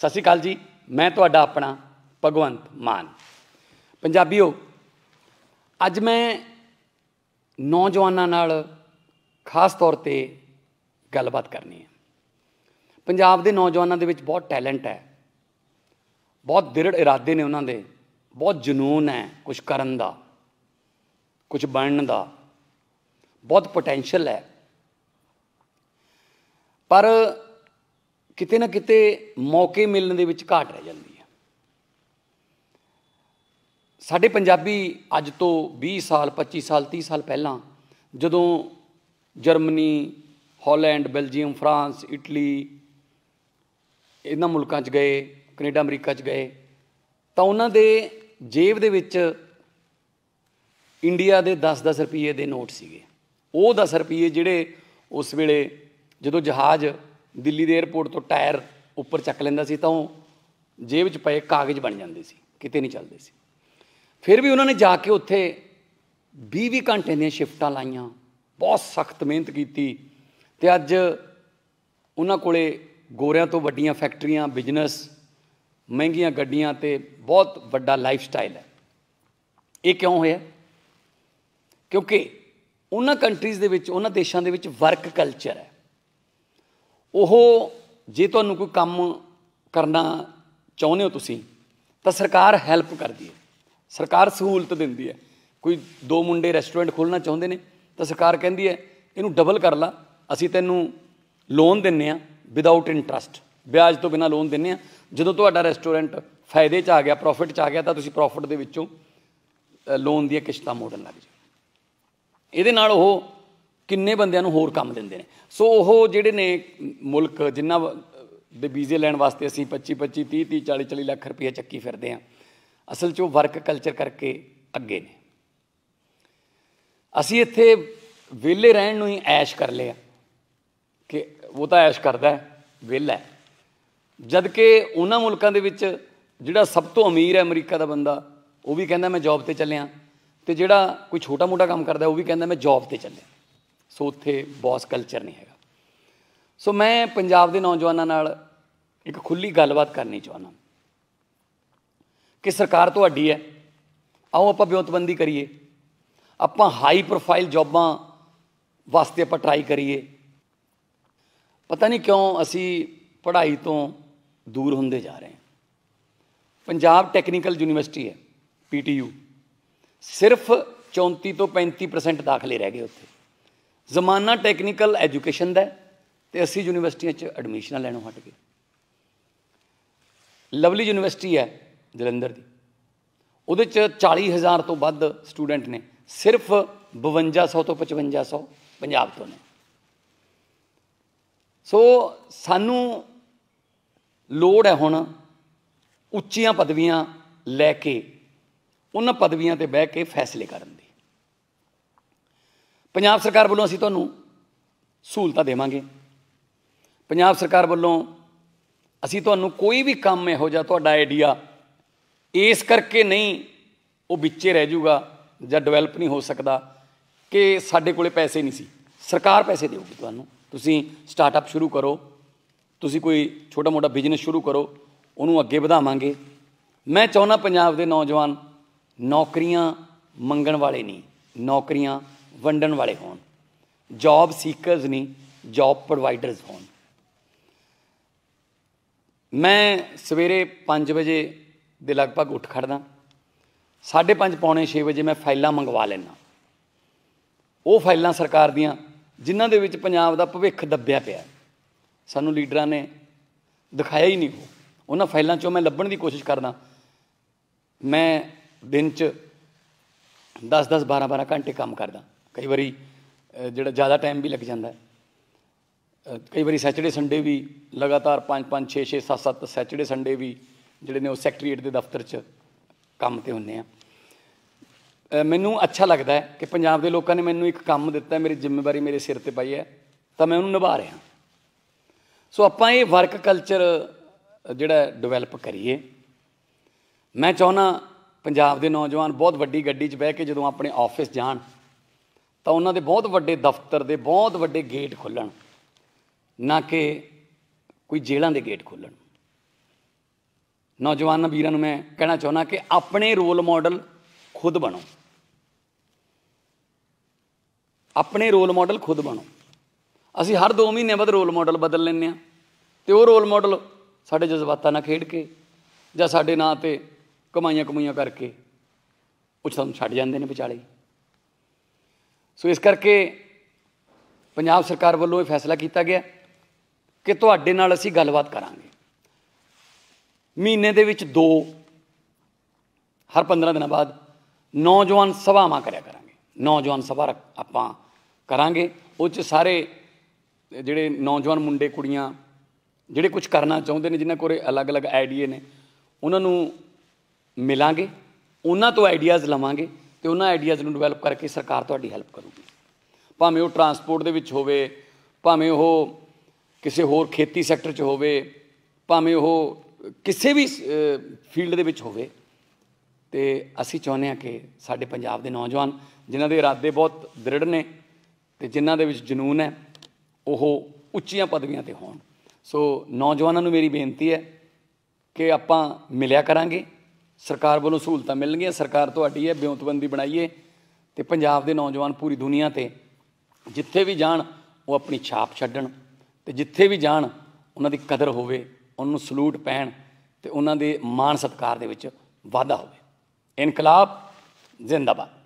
ਸਤਿ ਸ਼੍ਰੀ ਅਕਾਲ ਜੀ ਮੈਂ ਤੁਹਾਡਾ ਆਪਣਾ ਭਗਵੰਤ ਮਾਨ ਪੰਜਾਬੀਓ ਅੱਜ ਮੈਂ ਨੌਜਵਾਨਾਂ ਨਾਲ ਖਾਸ ਤੌਰ ਤੇ ਗੱਲਬਾਤ ਕਰਨੀ ਹੈ ਪੰਜਾਬ ਦੇ ਨੌਜਵਾਨਾਂ ਦੇ ਵਿੱਚ ਬਹੁਤ ਟੈਲੈਂਟ ਹੈ ਬਹੁਤ ਦ੍ਰਿੜ ਇਰਾਦੇ ਨੇ ਉਹਨਾਂ ਦੇ ਬਹੁਤ ਜਨੂਨ ਹੈ ਕੁਝ ਕਰਨ ਦਾ ਕੁਝ ਬਣਨ ਦਾ ਬਹੁਤ ਪੋਟੈਂਸ਼ੀਅਲ ਹੈ ਪਰ ਕਿਤੇ ਨਾ ਕਿਤੇ ਮੌਕੇ ਮਿਲਣ ਦੇ ਵਿੱਚ ਘਾਟ ਰਹਿ ਜਾਂਦੀ ਹੈ ਸਾਡੇ ਪੰਜਾਬੀ ਅੱਜ ਤੋਂ 20 ਸਾਲ 25 ਸਾਲ 30 ਸਾਲ ਪਹਿਲਾਂ ਜਦੋਂ Germany Holland Belgium France Italy ਇਹਨਾਂ ਮੁਲਕਾਂ 'ਚ ਗਏ ਕੈਨੇਡਾ ਅਮਰੀਕਾ 'ਚ ਗਏ ਤਾਂ ਉਹਨਾਂ ਦੇ ਜੇਬ ਦੇ ਵਿੱਚ ਇੰਡੀਆ ਦੇ 10-10 ਰੁਪਏ ਦੇ ਨੋਟ ਸੀਗੇ ਉਹ 10 ਰੁਪਏ ਜਿਹੜੇ ਉਸ ਵੇਲੇ ਜਦੋਂ ਜਹਾਜ਼ ਦਿੱਲੀ ਦੇ 에어ਪੋਰਟ ਤੋਂ ਟਾਇਰ ਉੱਪਰ ਚੱਕ ਲੈਂਦਾ ਸੀ ਤਾਂ ਉਹ ਜੇਬ 'ਚ ਪਏ ਕਾਗਜ਼ ਬਣ ਜਾਂਦੇ ਸੀ ਕਿਤੇ ਨਹੀਂ ਚੱਲਦੇ ਸੀ ਫਿਰ ਵੀ ਉਹਨਾਂ ਨੇ ਜਾ ਕੇ ਉੱਥੇ 20-20 ਘੰਟੇ ਦੀਆਂ ਸ਼ਿਫਟਾਂ ਲਾਈਆਂ ਬਹੁਤ ਸਖਤ ਮਿਹਨਤ ਕੀਤੀ ਤੇ ਅੱਜ ਉਹਨਾਂ ਕੋਲੇ ਗੋਰਿਆਂ ਤੋਂ ਵੱਡੀਆਂ ਫੈਕਟਰੀਆਂ ਬਿਜ਼ਨਸ ਮਹਿੰਗੀਆਂ ਗੱਡੀਆਂ ਤੇ ਬਹੁਤ ਵੱਡਾ ਲਾਈਫ ਸਟਾਈਲ ਹੈ ਇਹ ਕਿਉਂ ਹੋਇਆ ਕਿਉਂਕਿ ਉਹਨਾਂ ਕੰਟਰੀਜ਼ ਦੇ ਵਿੱਚ ਉਹਨਾਂ ਦੇਸ਼ਾਂ ਦੇ ਵਿੱਚ ਵਰਕ ਕਲਚਰ ਹੈ ਉਹ ਜੇ ਤੁਹਾਨੂੰ ਕੋਈ ਕੰਮ ਕਰਨਾ ਚਾਹੁੰਦੇ ਹੋ ਤੁਸੀਂ ਤਾਂ ਸਰਕਾਰ ਹੈਲਪ ਕਰਦੀ ਹੈ ਸਰਕਾਰ ਸਹੂਲਤ ਦਿੰਦੀ ਹੈ ਕੋਈ ਦੋ ਮੁੰਡੇ ਰੈਸਟੋਰੈਂਟ ਖੋਲਣਾ ਚਾਹੁੰਦੇ ਨੇ ਤਾਂ ਸਰਕਾਰ ਕਹਿੰਦੀ ਹੈ ਇਹਨੂੰ ਡਬਲ ਕਰ ਲਾ ਅਸੀਂ ਤੈਨੂੰ ਲੋਨ ਦਿੰਨੇ ਆ ਵਿਦਆਊਟ ਇੰਟਰਸਟ ਵਿਆਜ ਤੋਂ ਬਿਨਾ ਲੋਨ ਦਿੰਨੇ ਆ ਜਦੋਂ ਤੁਹਾਡਾ ਰੈਸਟੋਰੈਂਟ ਫਾਇਦੇ 'ਚ ਆ ਗਿਆ ਪ੍ਰੋਫਿਟ 'ਚ ਆ ਗਿਆ ਤਾਂ ਤੁਸੀਂ ਪ੍ਰੋਫਿਟ ਦੇ ਵਿੱਚੋਂ ਲੋਨ ਦੀਆਂ ਕਿਸ਼ਤਾਂ ਮੋੜਨ ਲੱਗ ਜਾਓ ਇਹਦੇ ਨਾਲ ਉਹ ਕਿੰਨੇ ਬੰਦਿਆਂ ਨੂੰ ਹੋਰ ਕੰਮ ਦਿੰਦੇ ਨੇ ਸੋ ਉਹ ਜਿਹੜੇ ਨੇ ਮੁਲਕ ਜਿੰਨਾ ਦੇ ਵੀਜ਼ੇ ਲੈਣ ਵਾਸਤੇ ਅਸੀਂ 25 25 30 30 40 40 ਲੱਖ ਰੁਪਏ ਚੱਕੀ ਫਿਰਦੇ ਆ ਅਸਲ 'ਚ ਉਹ ਵਰਕ ਕਲਚਰ ਕਰਕੇ ਅੱਗੇ ਨੇ ਅਸੀਂ ਇੱਥੇ ਵਿਹਲੇ ਰਹਿਣ ਨੂੰ ਹੀ ਐਸ਼ ਕਰ ਲਿਆ ਕਿ ਉਹ ਤਾਂ ਐਸ਼ ਕਰਦਾ ਹੈ ਵਿਹਲਾ ਜਦ ਕਿ ਉਹਨਾਂ ਮੁਲਕਾਂ ਦੇ ਵਿੱਚ ਜਿਹੜਾ ਸਭ ਤੋਂ ਅਮੀਰ ਹੈ ਅਮਰੀਕਾ ਦਾ ਬੰਦਾ ਉਹ ਵੀ ਕਹਿੰਦਾ ਮੈਂ ਜੌਬ ਤੇ ਚੱਲਿਆ ਤੇ ਜਿਹੜਾ ਕੋਈ ਛੋਟਾ ਮੋਟਾ ਕੰਮ ਕਰਦਾ ਉਹ ਵੀ ਕਹਿੰਦਾ ਮੈਂ ਜੌਬ ਤੇ ਚੱਲਿਆ ਸੋ ਉੱਥੇ ਬੌਸ ਕਲਚਰ ਨਹੀਂ ਹੈਗਾ ਸੋ ਮੈਂ ਪੰਜਾਬ ਦੇ ਨੌਜਵਾਨਾਂ ਨਾਲ ਇੱਕ ਖੁੱਲੀ ਗੱਲਬਾਤ ਕਰਨੀ ਚਾਹੁੰਦਾ ਕਿ ਸਰਕਾਰ ਤੁਹਾਡੀ ਹੈ ਆਓ ਆਪਾਂ ਵਿਉਂਤਬੰਦੀ ਕਰੀਏ ਆਪਾਂ ਹਾਈ ਪ੍ਰੋਫਾਈਲ ਜੌਬਾਂ ਵਾਸਤੇ ਆਪਾਂ ਟਰਾਈ ਕਰੀਏ ਪਤਾ ਨਹੀਂ ਕਿਉਂ ਅਸੀਂ ਪੜ੍ਹਾਈ ਤੋਂ ਦੂਰ ਹੁੰਦੇ ਜਾ ਰਹੇ ਹਾਂ ਪੰਜਾਬ ਟੈਕਨੀਕਲ ਯੂਨੀਵਰਸਿਟੀ ਹੈ ਪੀਟੀਯੂ ਸਿਰਫ 34 ਤੋਂ 35% ਦਾਖਲੇ ਰਹਿ ਗਏ ਉੱਥੇ ਜ਼ਮਾਨਾ ਟੈਕਨੀਕਲ ਐਜੂਕੇਸ਼ਨ ਦਾ ਤੇ ਅਸੀਂ ਯੂਨੀਵਰਸਿਟੀਆਂ 'ਚ ਐਡਮਿਸ਼ਨਾਂ ਲੈਣੋਂ ਹਟ ਗਏ ਲਵਲੀ ਯੂਨੀਵਰਸਿਟੀ ਹੈ ਜਲੰਧਰ ਦੀ ਉਹਦੇ 'ਚ 40000 ਤੋਂ ਵੱਧ ਸਟੂਡੈਂਟ ਨੇ ਸਿਰਫ 5200 ਤੋਂ 5500 ਪੰਜਾਬ ਤੋਂ ਨੇ ਸੋ ਸਾਨੂੰ ਲੋੜ ਹੈ ਹੁਣ ਉੱਚੀਆਂ ਪਦਵੀਆਂ ਲੈ ਕੇ ਉਹਨਾਂ ਪਦਵੀਆਂ ਤੇ ਬਹਿ ਕੇ ਫੈਸਲੇ ਕਰਨ ਦੀ ਪੰਜਾਬ ਸਰਕਾਰ ਵੱਲੋਂ ਅਸੀਂ ਤੁਹਾਨੂੰ ਸਹੂਲਤਾਂ ਦੇਵਾਂਗੇ ਪੰਜਾਬ ਸਰਕਾਰ ਵੱਲੋਂ ਅਸੀਂ ਤੁਹਾਨੂੰ ਕੋਈ ਵੀ ਕੰਮ ਇਹੋ ਜਿਹਾ ਤੁਹਾਡਾ ਆਈਡੀਆ ਇਸ ਕਰਕੇ ਨਹੀਂ ਉਹ ਵਿੱਚੇ ਰਹਿ ਜਾਊਗਾ ਜਾਂ ਡਿਵੈਲਪ ਨਹੀਂ ਹੋ ਸਕਦਾ ਕਿ ਸਾਡੇ ਕੋਲੇ ਪੈਸੇ ਨਹੀਂ ਸੀ ਸਰਕਾਰ ਪੈਸੇ ਦੇਊਗੀ ਤੁਹਾਨੂੰ ਤੁਸੀਂ ਸਟਾਰਟਅਪ ਸ਼ੁਰੂ ਕਰੋ ਤੁਸੀਂ ਕੋਈ ਛੋਟਾ ਮੋਟਾ ਬਿਜ਼ਨਸ ਸ਼ੁਰੂ ਕਰੋ ਉਹਨੂੰ ਅੱਗੇ ਵਧਾਵਾਂਗੇ ਮੈਂ ਚਾਹੁੰਦਾ ਪੰਜਾਬ ਦੇ ਨੌਜਵਾਨ ਨੌਕਰੀਆਂ ਮੰਗਣ ਵਾਲੇ ਨਹੀਂ ਨੌਕਰੀਆਂ ਵੰਡਣ ਵਾਲੇ ਹੋਣ ਜੌਬ ਸੀਕਰਸ ਨਹੀਂ ਜੌਬ ਪ੍ਰੋਵਾਈਡਰਸ ਹੋਣ ਮੈਂ ਸਵੇਰੇ 5 ਵਜੇ ਦੇ ਲਗਭਗ ਉੱਠ ਖੜਦਾ 5:30 ਪੌਣੇ 6 ਵਜੇ ਮੈਂ ਫਾਈਲਾਂ ਮੰਗਵਾ ਲੈਣਾ ਉਹ ਫਾਈਲਾਂ ਸਰਕਾਰ ਦੀਆਂ ਜਿਨ੍ਹਾਂ ਦੇ ਵਿੱਚ ਪੰਜਾਬ ਦਾ ਭਵਿੱਖ ਦੱਬਿਆ ਪਿਆ ਸਾਨੂੰ ਲੀਡਰਾਂ ਨੇ ਦਿਖਾਇਆ ਹੀ ਨਹੀਂ ਉਹ ਉਹਨਾਂ ਫਾਈਲਾਂ ਚੋਂ ਮੈਂ ਲੱਭਣ ਦੀ ਕੋਸ਼ਿਸ਼ ਕਰਦਾ ਮੈਂ ਦਿਨ 'ਚ 10-10 12-12 ਘੰਟੇ ਕੰਮ ਕਰਦਾ ਕਈ ਵਾਰੀ ਜਿਹੜਾ ਜ਼ਿਆਦਾ ਟਾਈਮ ਵੀ ਲੱਗ ਜਾਂਦਾ ਕਈ ਵਾਰੀ ਸੈਚਰਡੇ ਸੰਡੇ ਵੀ ਲਗਾਤਾਰ 5 5 6 6 7 7 ਸੈਚਰਡੇ ਸੰਡੇ ਵੀ ਜਿਹੜੇ ਨੇ ਉਹ ਸੈਕਟਰੀਏਟ ਦੇ ਦਫ਼ਤਰ 'ਚ ਕੰਮ ਤੇ ਹੁੰਨੇ ਆ ਮੈਨੂੰ ਅੱਛਾ ਲੱਗਦਾ ਹੈ ਕਿ ਪੰਜਾਬ ਦੇ ਲੋਕਾਂ ਨੇ ਮੈਨੂੰ ਇੱਕ ਕੰਮ ਦਿੱਤਾ ਮੇਰੀ ਜ਼ਿੰਮੇਵਾਰੀ ਮੇਰੇ ਸਿਰ ਤੇ ਪਈ ਹੈ ਤਾਂ ਮੈਂ ਉਹਨੂੰ ਨਿਭਾ ਰਿਹਾ ਸੋ ਆਪਾਂ ਇਹ ਵਰਕ ਕਲਚਰ ਜਿਹੜਾ ਡਿਵੈਲਪ ਕਰੀਏ ਮੈਂ ਚਾਹਨਾ ਪੰਜਾਬ ਦੇ ਨੌਜਵਾਨ ਬਹੁਤ ਵੱਡੀ ਗੱਡੀ 'ਚ ਬਹਿ ਕੇ ਜਦੋਂ ਆਪਣੇ ਆਫਿਸ ਜਾਣ ਤਾਂ ਉਹਨਾਂ ਦੇ ਬਹੁਤ ਵੱਡੇ ਦਫ਼ਤਰ ਦੇ ਬਹੁਤ ਵੱਡੇ ਗੇਟ ਖੁੱਲਣ ਨਾ ਕਿ ਕੋਈ ਜੇਲ੍ਹਾਂ ਦੇ ਗੇਟ ਖੁੱਲਣ ਨੌਜਵਾਨ ਵੀਰਾਂ ਨੂੰ ਮੈਂ ਕਹਿਣਾ ਚਾਹੁੰਦਾ ਕਿ ਆਪਣੇ ਰੋਲ ਮਾਡਲ ਖੁਦ ਬਣੋ ਆਪਣੇ ਰੋਲ ਮਾਡਲ ਖੁਦ ਬਣੋ ਅਸੀਂ ਹਰ 2 ਮਹੀਨੇ ਬਾਅਦ ਰੋਲ ਮਾਡਲ ਬਦਲ ਲੈਂਦੇ ਆ ਤੇ ਉਹ ਰੋਲ ਮਾਡਲ ਸਾਡੇ ਜਜ਼ਬਾਤਾਂ ਨਾਲ ਖੇਡ ਕੇ ਜਾਂ ਸਾਡੇ ਨਾਂ ਤੇ ਕਮਾਈਆਂ ਕਮਾਈਆਂ ਕਰਕੇ ਉਹ ਸਾਨੂੰ ਛੱਡ ਜਾਂਦੇ ਨੇ ਵਿਚਾਲੇ ਸੋ ਇਸ ਕਰਕੇ ਪੰਜਾਬ ਸਰਕਾਰ ਵੱਲੋਂ ਇਹ ਫੈਸਲਾ ਕੀਤਾ ਗਿਆ ਕਿ ਤੁਹਾਡੇ ਨਾਲ ਅਸੀਂ ਗੱਲਬਾਤ ਕਰਾਂਗੇ ਮਹੀਨੇ ਦੇ ਵਿੱਚ ਦੋ ਹਰ 15 ਦਿਨਾਂ ਬਾਅਦ ਨੌਜਵਾਨ ਸਭਾਵਾਂ ਕਰਿਆ ਕਰਾਂਗੇ ਨੌਜਵਾਨ ਸਭਾ ਆਪਾਂ ਕਰਾਂਗੇ ਉਹ ਚ ਸਾਰੇ ਜਿਹੜੇ ਨੌਜਵਾਨ ਮੁੰਡੇ ਕੁੜੀਆਂ ਜਿਹੜੇ ਕੁਝ ਕਰਨਾ ਚਾਹੁੰਦੇ ਨੇ ਜਿਨ੍ਹਾਂ ਕੋਲ ਅਲੱਗ-ਅਲੱਗ ਆਈਡੀਆ ਨੇ ਉਹਨਾਂ ਨੂੰ ਮਿਲਾਂਗੇ ਉਹਨਾਂ ਤੋਂ ਆਈਡੀਆਜ਼ ਲਵਾਂਗੇ ਤੇ ਉਹਨਾਂ ਆਈਡੀਆਜ਼ ਨੂੰ ਡਿਵੈਲਪ ਕਰਕੇ ਸਰਕਾਰ ਤੁਹਾਡੀ ਹੈਲਪ ਕਰੂਗੀ ਭਾਵੇਂ ਉਹ ਟਰਾਂਸਪੋਰਟ ਦੇ ਵਿੱਚ ਹੋਵੇ ਭਾਵੇਂ ਉਹ ਕਿਸੇ ਹੋਰ ਖੇਤੀ ਸੈਕਟਰ 'ਚ ਹੋਵੇ ਭਾਵੇਂ ਉਹ ਕਿਸੇ ਵੀ ਫੀਲਡ ਦੇ ਵਿੱਚ ਹੋਵੇ ਤੇ ਅਸੀਂ ਚਾਹੁੰਦੇ ਹਾਂ ਕਿ ਸਾਡੇ ਪੰਜਾਬ ਦੇ ਨੌਜਵਾਨ ਜਿਨ੍ਹਾਂ ਦੇ ਇਰਾਦੇ ਬਹੁਤ ਦ੍ਰਿੜ ਨੇ ਤੇ ਜਿਨ੍ਹਾਂ ਦੇ ਵਿੱਚ ਜਨੂਨ ਹੈ ਉਹ ਉੱਚੀਆਂ ਪਦਵੀਆਂ ਤੇ ਹੋਣ ਸੋ ਨੌਜਵਾਨਾਂ ਨੂੰ ਮੇਰੀ ਬੇਨਤੀ ਹੈ ਕਿ ਆਪਾਂ ਮਿਲਿਆ ਕਰਾਂਗੇ ਸਰਕਾਰ ਵੱਲੋਂ ਸਹੂਲਤਾਂ ਮਿਲਣਗੀਆਂ ਸਰਕਾਰ ਤੁਹਾਡੀ ਹੈ ਬਿਉਂਤਬੰਦੀ ਬਣਾਈਏ ਤੇ ਪੰਜਾਬ ਦੇ ਨੌਜਵਾਨ ਪੂਰੀ ਦੁਨੀਆ ਤੇ ਜਿੱਥੇ ਵੀ ਜਾਣ ਉਹ ਆਪਣੀ ਛਾਪ ਛੱਡਣ ਤੇ ਜਿੱਥੇ ਵੀ ਜਾਣ ਉਹਨਾਂ ਦੀ ਕਦਰ ਹੋਵੇ ਉਹਨਾਂ ਨੂੰ ਸਲੂਟ ਪੈਣ ਤੇ ਉਹਨਾਂ ਦੇ ਮਾਣ ਸਤਕਾਰ ਦੇ ਵਿੱਚ ਵਾਧਾ ਹੋਵੇ ਇਨਕਲਾਬ ਜ਼ਿੰਦਾਬਾਦ